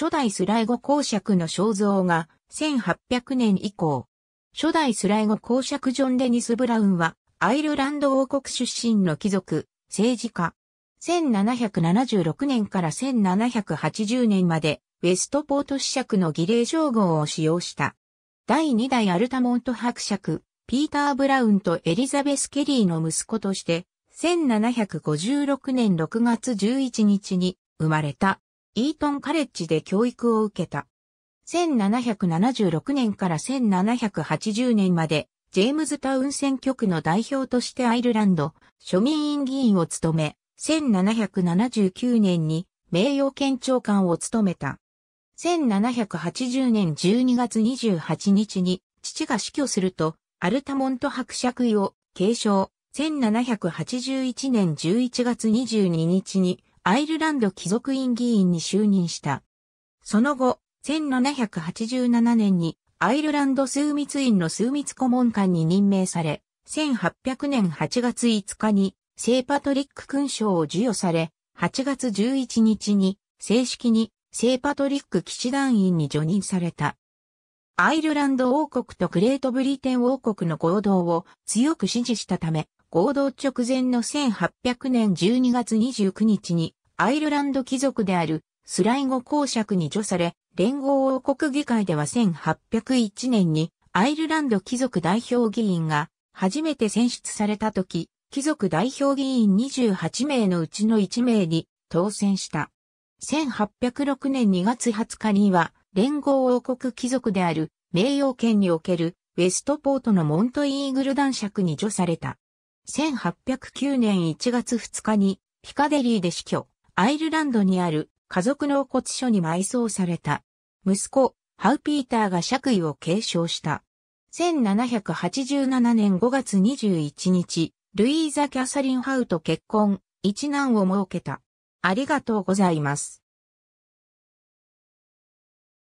初代スライゴ公爵の肖像が1800年以降、初代スライゴ公爵ジョン・デニス・ブラウンはアイルランド王国出身の貴族、政治家。1776年から1780年までウェストポート子爵の儀礼称号を使用した。第2代アルタモント伯爵、ピーター・ブラウンとエリザベス・ケリーの息子として、1756年6月11日に生まれた。イートンカレッジで教育を受けた。1776年から1780年まで、ジェームズタウン選挙区の代表としてアイルランド、庶民院議員を務め、1779年に名誉県長官を務めた。1780年12月28日に父が死去すると、アルタモント伯爵位を継承。1781年11月22日にアイルランド貴族院議員に就任した。その後、1787年にアイルランド枢密院の枢密顧問官に任命され、1800年8月5日に聖パトリック勲章を授与され、8月11日に正式に聖パトリック騎士団員に除任された。アイルランド王国とグレートブリテン王国の合同を強く支持したため、合同直前の1800年12月29日に、アイルランド貴族であるスライゴ公爵に除され、連合王国議会では1801年にアイルランド貴族代表議員が初めて選出された時、貴族代表議員28名のうちの1名に当選した。1806年2月20日には、連合王国貴族である名誉権におけるウェストポートのモントイーグル男爵に除された。1809年1月2日にピカデリーで死去、アイルランドにある家族納骨所に埋葬された。息子、ハウピーターが爵位を継承した。1787年5月21日、ルイーザ・キャサリン・ハウと結婚、一男を設けた。ありがとうございます。